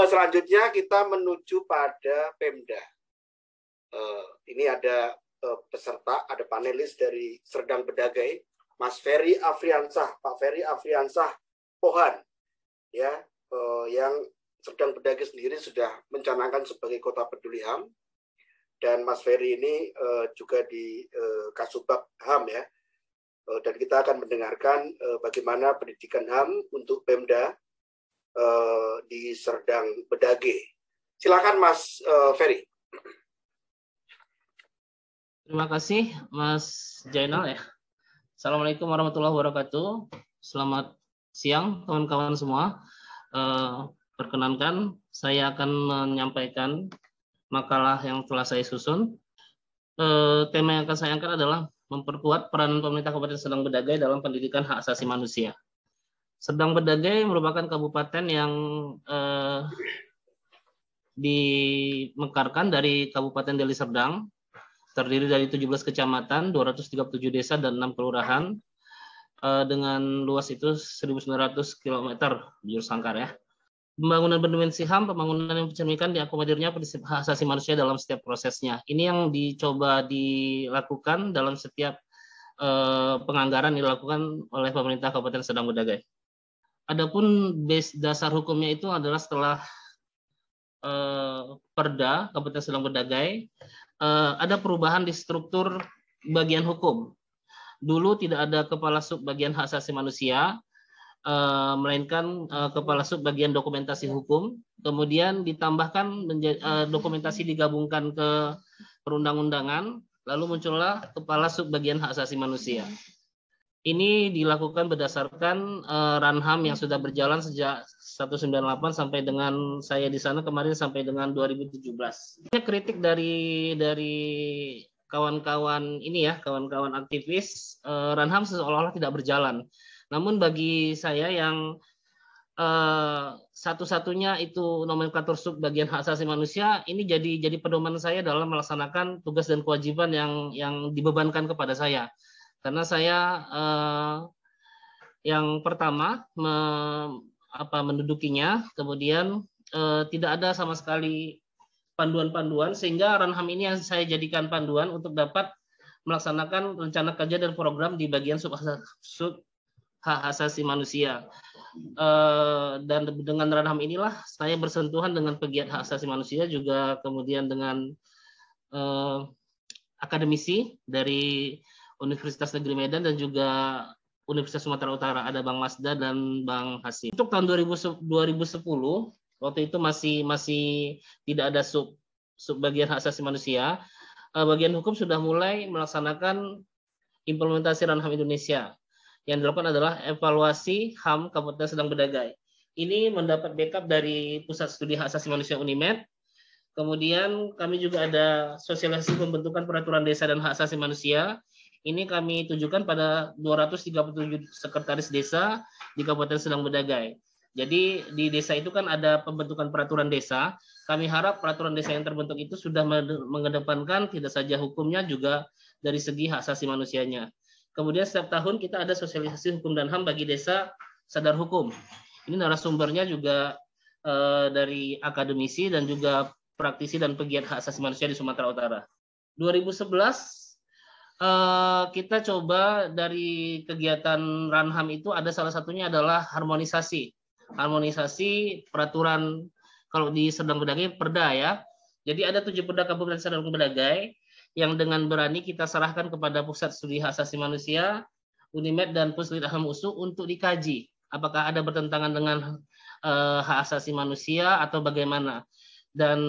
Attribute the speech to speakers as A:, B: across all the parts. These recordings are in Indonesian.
A: Eh, selanjutnya kita menuju pada Pemda. Eh, ini ada eh, peserta, ada panelis dari Serdang Bedagai, Mas Ferry Afriansah, Pak Ferry Afriansah Pohan, ya, yang Serdang Bedagai sendiri sudah mencanangkan sebagai kota peduli HAM, dan Mas Ferry ini juga di Kasubag HAM ya, dan kita akan mendengarkan bagaimana pendidikan HAM untuk Pemda Eh, di Serdang Bedage. Silakan Mas eh, Ferry.
B: Terima kasih Mas Jainal ya. Assalamualaikum warahmatullahi wabarakatuh. Selamat siang kawan-kawan semua. Eh, perkenankan saya akan menyampaikan makalah yang telah saya susun. tema yang akan saya angkat adalah memperkuat peran pemerintah Kabupaten Serdang Bedagai dalam pendidikan hak asasi manusia. Sedang Bedagai merupakan kabupaten yang eh, dimekarkan dari Kabupaten Deli Serdang, terdiri dari 17 kecamatan, 237 desa, dan 6 kelurahan, eh, dengan luas itu 1.900 km, jurus sangkar ya. Pembangunan berdimensi HAM, pembangunan yang mencerminkan diakomodirnya prinsip hak asasi manusia dalam setiap prosesnya. Ini yang dicoba dilakukan dalam setiap eh, penganggaran dilakukan oleh pemerintah Kabupaten Sedang Bedagai. Adapun base dasar hukumnya itu adalah setelah uh, Perda Kabupaten Silang Berdagai uh, ada perubahan di struktur bagian hukum. Dulu tidak ada kepala sub bagian hak asasi manusia, uh, melainkan uh, kepala sub bagian dokumentasi hukum. Kemudian ditambahkan menjadi, uh, dokumentasi digabungkan ke perundang-undangan, lalu muncullah kepala sub bagian hak asasi manusia. Ini dilakukan berdasarkan uh, Ranham yang sudah berjalan sejak 198 sampai dengan saya di sana kemarin sampai dengan 2017. Ini kritik dari dari kawan-kawan ini ya, kawan-kawan aktivis uh, Ranham seolah-olah tidak berjalan. Namun bagi saya yang Uh, satu-satunya itu nomenklatur sub bagian hak asasi manusia ini jadi jadi pedoman saya dalam melaksanakan tugas dan kewajiban yang yang dibebankan kepada saya karena saya eh, yang pertama me, apa, mendudukinya, kemudian eh, tidak ada sama sekali panduan-panduan sehingga Ranham ini yang saya jadikan panduan untuk dapat melaksanakan rencana kerja dan program di bagian sub, sub hak asasi manusia. Uh, dan dengan Ranham inilah saya bersentuhan dengan pegiat hak asasi manusia juga kemudian dengan uh, akademisi dari Universitas Negeri Medan dan juga Universitas Sumatera Utara ada Bang Masda dan Bang Hasim. Untuk tahun 2000, 2010 waktu itu masih masih tidak ada sub sub bagian hak asasi manusia. Eh, bagian hukum sudah mulai melaksanakan implementasi ranah HAM Indonesia. Yang dilakukan adalah evaluasi HAM Kabupaten Sedang Bedagai. Ini mendapat backup dari Pusat Studi Hak Asasi Manusia Unimed. Kemudian kami juga ada sosialisasi pembentukan peraturan desa dan hak asasi manusia ini kami tujukan pada 237 sekretaris desa di Kabupaten Sedang Bedagai. Jadi di desa itu kan ada pembentukan peraturan desa. Kami harap peraturan desa yang terbentuk itu sudah mengedepankan tidak saja hukumnya juga dari segi hak asasi manusianya. Kemudian setiap tahun kita ada sosialisasi hukum dan HAM bagi desa sadar hukum. Ini narasumbernya juga eh, dari akademisi dan juga praktisi dan pegiat hak asasi manusia di Sumatera Utara. 2011 Eh, kita coba dari kegiatan Ranham itu ada salah satunya adalah harmonisasi. Harmonisasi peraturan kalau di Serdang Bedagai perda ya. Jadi ada tujuh perda Kabupaten Serdang Bedagai yang dengan berani kita serahkan kepada Pusat Studi Hak Asasi Manusia, Unimed dan Puslit Aham USU untuk dikaji apakah ada bertentangan dengan uh, hak asasi manusia atau bagaimana. Dan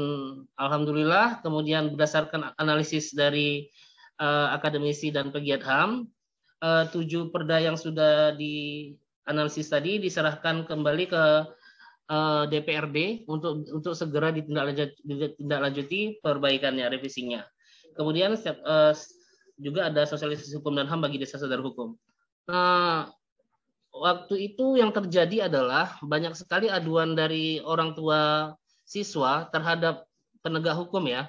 B: alhamdulillah kemudian berdasarkan analisis dari uh, akademisi dan pegiat HAM. Uh, eh, tujuh perda yang sudah dianalisis tadi diserahkan kembali ke uh, eh, DPRD untuk untuk segera ditindaklanjuti perbaikannya, revisinya. Kemudian uh, juga ada sosialisasi hukum dan HAM bagi desa sadar hukum. Nah, waktu itu yang terjadi adalah banyak sekali aduan dari orang tua siswa terhadap penegak hukum ya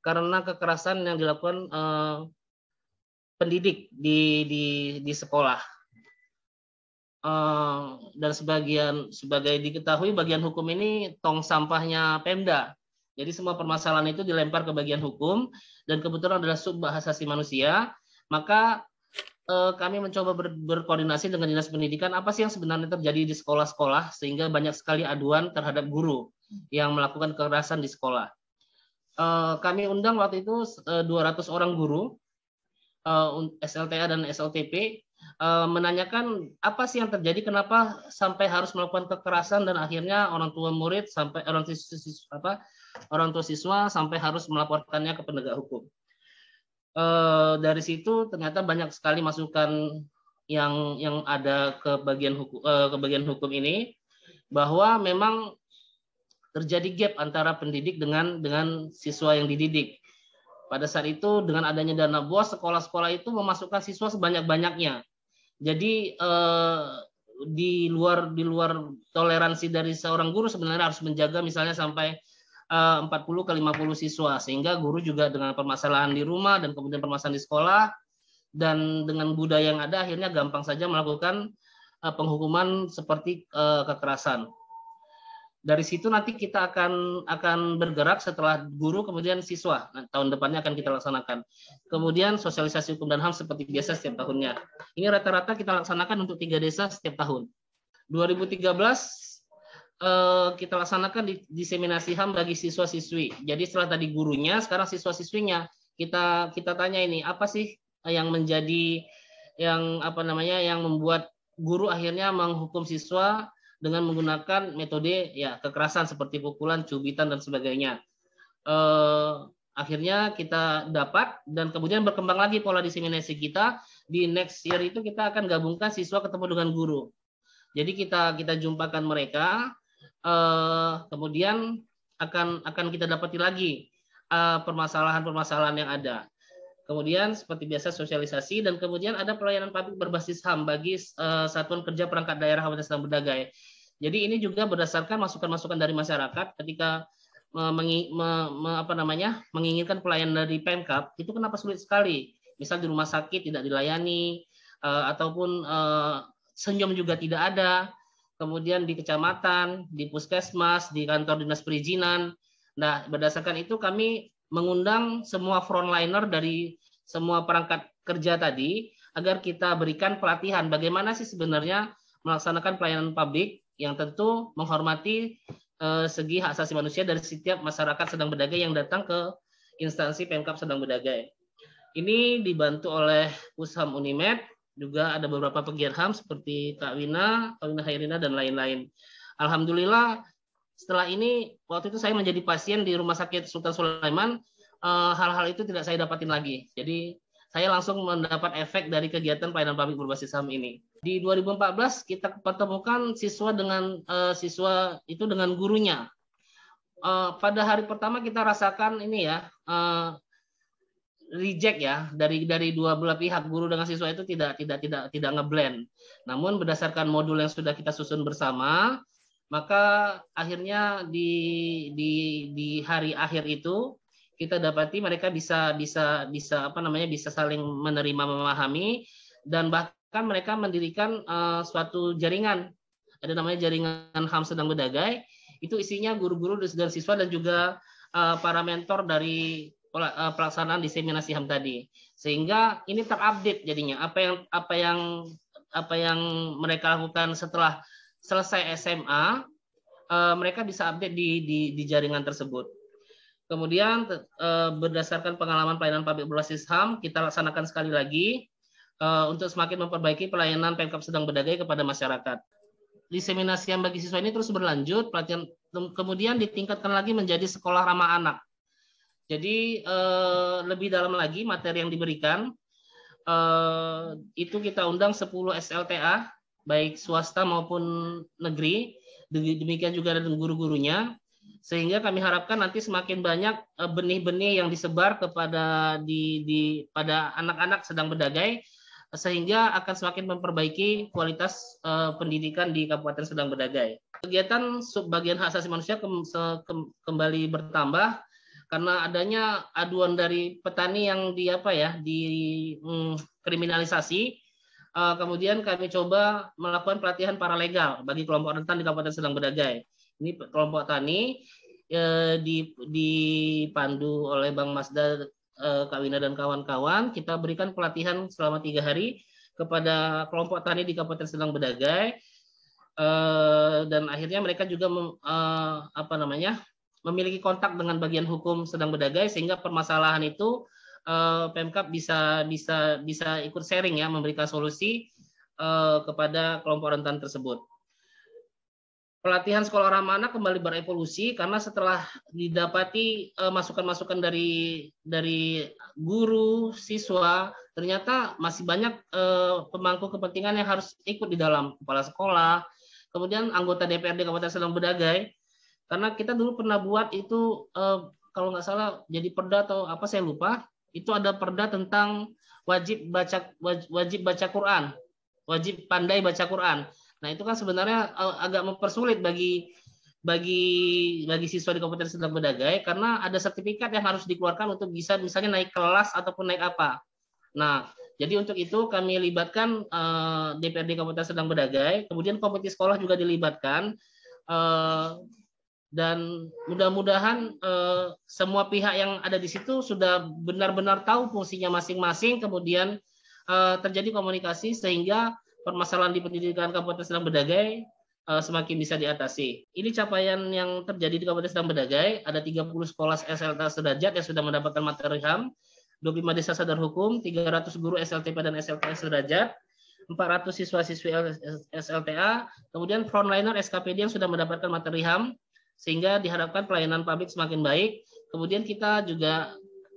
B: karena kekerasan yang dilakukan uh, pendidik di di di sekolah. uh, dan sebagian sebagai diketahui bagian hukum ini tong sampahnya Pemda. Jadi semua permasalahan itu dilempar ke bagian hukum dan kebetulan adalah sub asasi manusia, maka eh, kami mencoba ber, berkoordinasi dengan dinas pendidikan apa sih yang sebenarnya terjadi di sekolah-sekolah sehingga banyak sekali aduan terhadap guru yang melakukan kekerasan di sekolah. Eh, kami undang waktu itu 200 eh, orang guru eh, SLTA dan SLTP menanyakan apa sih yang terjadi kenapa sampai harus melakukan kekerasan dan akhirnya orang tua murid sampai orang siswa apa orang tua siswa sampai harus melaporkannya ke penegak hukum dari situ ternyata banyak sekali masukan yang yang ada ke bagian hukum ke bagian hukum ini bahwa memang terjadi gap antara pendidik dengan dengan siswa yang dididik. Pada saat itu dengan adanya dana BOS sekolah-sekolah itu memasukkan siswa sebanyak-banyaknya. Jadi eh, di luar di luar toleransi dari seorang guru sebenarnya harus menjaga misalnya sampai eh, 40 ke 50 siswa sehingga guru juga dengan permasalahan di rumah dan kemudian permasalahan di sekolah dan dengan budaya yang ada akhirnya gampang saja melakukan eh, penghukuman seperti eh, kekerasan dari situ nanti kita akan akan bergerak setelah guru kemudian siswa nah, tahun depannya akan kita laksanakan kemudian sosialisasi hukum dan ham seperti biasa setiap tahunnya ini rata-rata kita laksanakan untuk tiga desa setiap tahun 2013 eh, kita laksanakan di, diseminasi ham bagi siswa-siswi jadi setelah tadi gurunya sekarang siswa-siswinya kita kita tanya ini apa sih yang menjadi yang apa namanya yang membuat guru akhirnya menghukum siswa dengan menggunakan metode ya kekerasan seperti pukulan, cubitan dan sebagainya. Eh, akhirnya kita dapat dan kemudian berkembang lagi pola diseminasi kita di next year itu kita akan gabungkan siswa ketemu dengan guru. Jadi kita kita jumpakan mereka eh, kemudian akan akan kita dapati lagi eh, permasalahan-permasalahan yang ada. Kemudian seperti biasa sosialisasi dan kemudian ada pelayanan publik berbasis HAM bagi uh, satuan kerja perangkat daerah Kabupaten Sedang Berdagai. Jadi ini juga berdasarkan masukan-masukan dari masyarakat ketika uh, mengi, me, me, apa namanya, menginginkan pelayanan dari Pemkap, itu kenapa sulit sekali? Misal di rumah sakit tidak dilayani uh, ataupun uh, senyum juga tidak ada. Kemudian di kecamatan, di puskesmas, di kantor dinas perizinan. Nah, berdasarkan itu kami mengundang semua frontliner dari semua perangkat kerja tadi agar kita berikan pelatihan bagaimana sih sebenarnya melaksanakan pelayanan publik yang tentu menghormati eh, segi hak asasi manusia dari setiap masyarakat sedang berdagang yang datang ke instansi Pemkap sedang berdagang. Ini dibantu oleh Pusham Unimed, juga ada beberapa pegiat HAM seperti Kak Wina, Kak Wina Hairina, dan lain-lain. Alhamdulillah setelah ini, waktu itu saya menjadi pasien di Rumah Sakit Sultan Sulaiman, eh, hal-hal itu tidak saya dapatin lagi. Jadi saya langsung mendapat efek dari kegiatan pelayanan publik berbasis saham ini. Di 2014 kita pertemukan siswa dengan uh, siswa itu dengan gurunya. Uh, pada hari pertama kita rasakan ini ya uh, reject ya dari dari dua belah pihak guru dengan siswa itu tidak tidak tidak tidak ngeblend. Namun berdasarkan modul yang sudah kita susun bersama, maka akhirnya di di di hari akhir itu kita dapati mereka bisa bisa bisa apa namanya bisa saling menerima memahami dan bahkan mereka mendirikan uh, suatu jaringan ada namanya jaringan Ham sedang berdagai itu isinya guru-guru dan siswa dan juga uh, para mentor dari eh, pelaksanaan diseminasi Ham tadi sehingga ini terupdate jadinya apa yang apa yang apa yang mereka lakukan setelah selesai SMA, uh, eh, mereka bisa update di, di, di jaringan tersebut. Kemudian uh, berdasarkan pengalaman pelayanan publik berbasis HAM, kita laksanakan sekali lagi uh, untuk semakin memperbaiki pelayanan Pemkap Sedang berdagai kepada masyarakat. Diseminasi yang bagi siswa ini terus berlanjut, pelatihan kemudian ditingkatkan lagi menjadi sekolah ramah anak. Jadi lebih dalam lagi materi yang diberikan itu kita undang 10 SLTA baik swasta maupun negeri, demikian juga dengan guru-gurunya. Sehingga kami harapkan nanti semakin banyak eh, benih-benih yang disebar kepada di, di pada anak-anak sedang berdagai sehingga akan semakin memperbaiki kualitas uh, pendidikan di Kabupaten Sedang Berdagai. Kegiatan subbagian hak asasi manusia ke, ke, kembali bertambah karena adanya aduan dari petani yang di apa ya dikriminalisasi. Mm, uh, kemudian kami coba melakukan pelatihan paralegal bagi kelompok rentan di Kabupaten Sedang Bedagai. Ini kelompok tani eh, dipandu oleh Bang Masda eh, Kawina dan kawan-kawan. Kita berikan pelatihan selama tiga hari kepada kelompok tani di Kabupaten Sedang Bedagai. dan akhirnya mereka juga mem, apa namanya memiliki kontak dengan bagian hukum Sedang Bedagai sehingga permasalahan itu uh, Pemkap bisa bisa bisa ikut sharing ya memberikan solusi uh, kepada kelompok rentan tersebut. Pelatihan sekolah ramah anak kembali berevolusi karena setelah didapati eh, masukan-masukan uh, dari dari guru, siswa, ternyata masih banyak uh, pemangku kepentingan yang harus ikut di dalam kepala sekolah, kemudian anggota DPRD Kabupaten Sedang Bedagai. Karena kita dulu pernah buat itu uh, kalau nggak salah jadi perda atau apa saya lupa itu ada perda tentang wajib baca wajib baca Quran, wajib pandai baca Quran. Nah, itu kan sebenarnya eh, agak mempersulit bagi bagi bagi siswa di kompetensi sedang berdagai karena ada sertifikat yang harus dikeluarkan untuk bisa misalnya naik kelas ataupun naik apa. Nah, jadi untuk itu kami libatkan uh, eh, DPRD Kabupaten Sedang Bedagai, kemudian komite sekolah juga dilibatkan. Uh, dan mudah-mudahan eh, semua pihak yang ada di situ sudah benar-benar tahu fungsinya masing-masing kemudian eh, terjadi komunikasi sehingga permasalahan di pendidikan Kabupaten Sedang Bedagai eh, semakin bisa diatasi. Ini capaian yang terjadi di Kabupaten Sedang Bedagai, ada 30 sekolah SLTA sederajat yang sudah mendapatkan materi HAM, 25 desa sadar hukum, 300 guru SLTP dan SLTA sederajat, 400 siswa-siswi SLTA, kemudian frontliner SKPD yang sudah mendapatkan materi HAM, sehingga diharapkan pelayanan publik semakin baik. Kemudian kita juga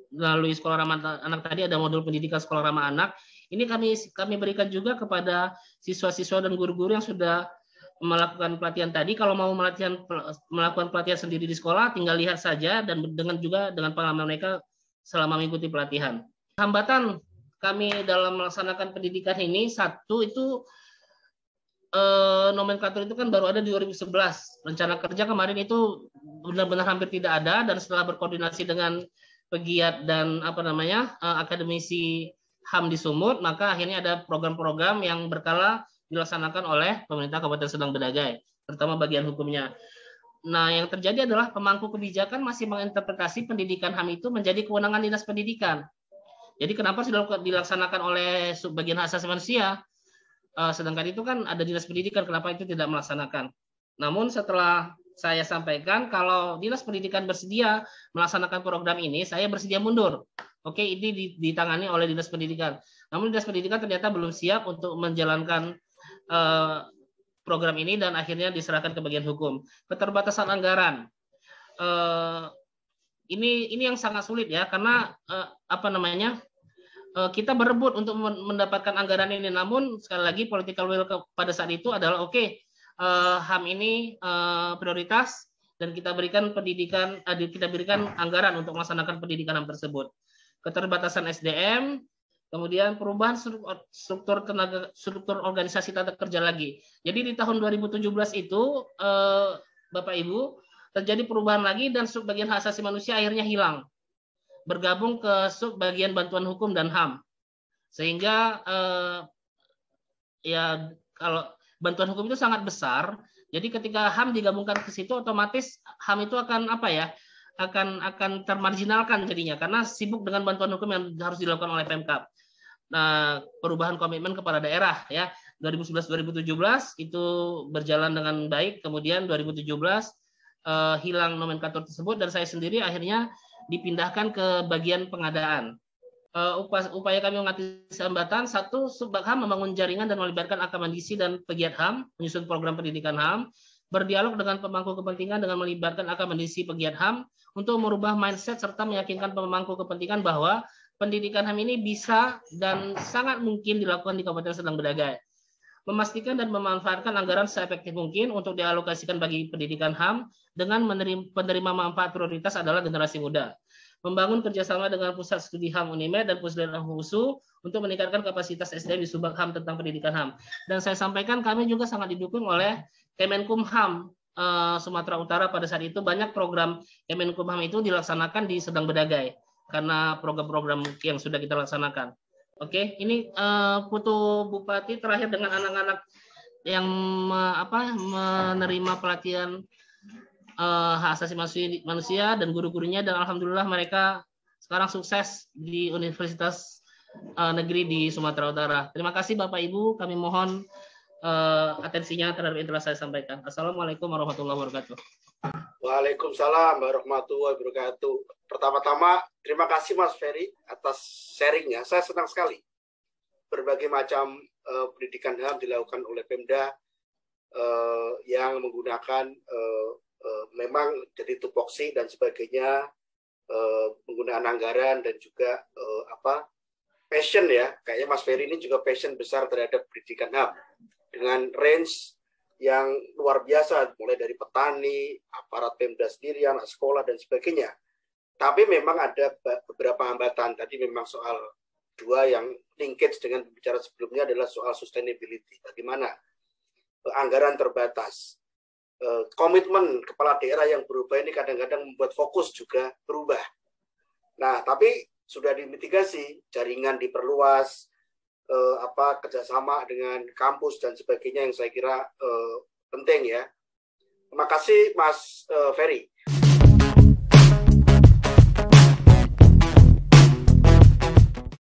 B: melalui sekolah ramah anak tadi ada modul pendidikan sekolah ramah anak. Ini kami kami berikan juga kepada siswa-siswa dan guru-guru yang sudah melakukan pelatihan tadi kalau mau melatihan melakukan pelatihan sendiri di sekolah tinggal lihat saja dan dengan juga dengan pengalaman mereka selama mengikuti pelatihan. Hambatan kami dalam melaksanakan pendidikan ini satu itu eh, nomenklatur itu kan baru ada di 2011. Rencana kerja kemarin itu benar-benar hampir tidak ada dan setelah berkoordinasi dengan pegiat dan apa namanya eh, akademisi HAM di Sumut, maka akhirnya ada program-program yang berkala dilaksanakan oleh pemerintah Kabupaten Sedang Bedagai, terutama bagian hukumnya. Nah, yang terjadi adalah pemangku kebijakan masih menginterpretasi pendidikan HAM itu menjadi kewenangan dinas pendidikan. Jadi kenapa sudah dilaksanakan oleh bagian hak asasi manusia? Eh, sedangkan itu kan ada dinas pendidikan kenapa itu tidak melaksanakan. Namun setelah saya sampaikan kalau dinas pendidikan bersedia melaksanakan program ini, saya bersedia mundur. Oke, ini ditangani oleh dinas pendidikan. Namun dinas pendidikan ternyata belum siap untuk menjalankan uh, program ini dan akhirnya diserahkan ke bagian hukum. Keterbatasan anggaran. Uh, ini ini yang sangat sulit ya karena eh, apa namanya Eh, kita berebut untuk mendapatkan anggaran ini. Namun sekali lagi political will pada saat itu adalah oke okay, eh, HAM ini eh, prioritas dan kita berikan pendidikan kita berikan anggaran untuk melaksanakan pendidikan HAM tersebut. Keterbatasan SDM, kemudian perubahan struktur tenaga struktur organisasi tata kerja lagi. Jadi di tahun 2017 itu Bapak Ibu terjadi perubahan lagi dan sebagian hak asasi manusia akhirnya hilang bergabung ke sub bagian bantuan hukum dan HAM. Sehingga eh, ya kalau bantuan hukum itu sangat besar, jadi ketika HAM digabungkan ke situ otomatis HAM itu akan apa ya? akan akan termarginalkan jadinya karena sibuk dengan bantuan hukum yang harus dilakukan oleh Pemkap. Nah, perubahan komitmen kepada daerah ya. 2011 2017 itu berjalan dengan baik, kemudian 2017 eh, hilang nomenklatur tersebut dan saya sendiri akhirnya dipindahkan ke bagian pengadaan. Uh, upaya kami mengatasi hambatan, satu, sebab HAM membangun jaringan dan melibatkan akademisi dan pegiat HAM, menyusun program pendidikan HAM, berdialog dengan pemangku kepentingan dengan melibatkan akademisi pegiat HAM untuk merubah mindset serta meyakinkan pemangku kepentingan bahwa pendidikan HAM ini bisa dan sangat mungkin dilakukan di Kabupaten Sedang Bedagai memastikan dan memanfaatkan anggaran seefektif mungkin untuk dialokasikan bagi pendidikan HAM dengan menerima, penerima manfaat prioritas adalah generasi muda. Membangun kerjasama dengan Pusat Studi HAM UNIMED dan Pusat HAM HUSU untuk meningkatkan kapasitas SDM di Subak HAM tentang pendidikan HAM. Dan saya sampaikan kami juga sangat didukung oleh Kemenkumham HAM eh, Sumatera Utara pada saat itu banyak program Kemenkum HAM itu dilaksanakan di Sedang berdagai karena program-program yang sudah kita laksanakan. Oke, ini uh, foto bupati terakhir dengan anak-anak yang me, apa menerima pelatihan uh, hak asasi manusia dan guru-gurunya dan alhamdulillah mereka sekarang sukses di Universitas uh, Negeri di Sumatera Utara. Terima kasih Bapak Ibu, kami mohon uh, atensinya terhadap yang telah saya sampaikan. Assalamualaikum warahmatullahi wabarakatuh.
A: Waalaikumsalam warahmatullahi wabarakatuh. Pertama-tama terima kasih Mas Ferry atas sharingnya. Saya senang sekali berbagai macam uh, pendidikan HAM dilakukan oleh Pemda uh, yang menggunakan uh, uh, memang jadi tupoksi dan sebagainya uh, penggunaan anggaran dan juga uh, apa passion ya kayaknya Mas Ferry ini juga passion besar terhadap pendidikan HAM dengan range yang luar biasa mulai dari petani, aparat Pemda sendiri, anak sekolah dan sebagainya. Tapi memang ada beberapa hambatan. Tadi memang soal dua yang linkage dengan bicara sebelumnya adalah soal sustainability. Bagaimana eh, anggaran terbatas, eh, komitmen kepala daerah yang berubah ini kadang-kadang membuat fokus juga berubah. Nah, tapi sudah dimitigasi, jaringan diperluas, eh, apa kerjasama dengan kampus dan sebagainya yang saya kira eh, penting ya. Terima kasih Mas eh, Ferry.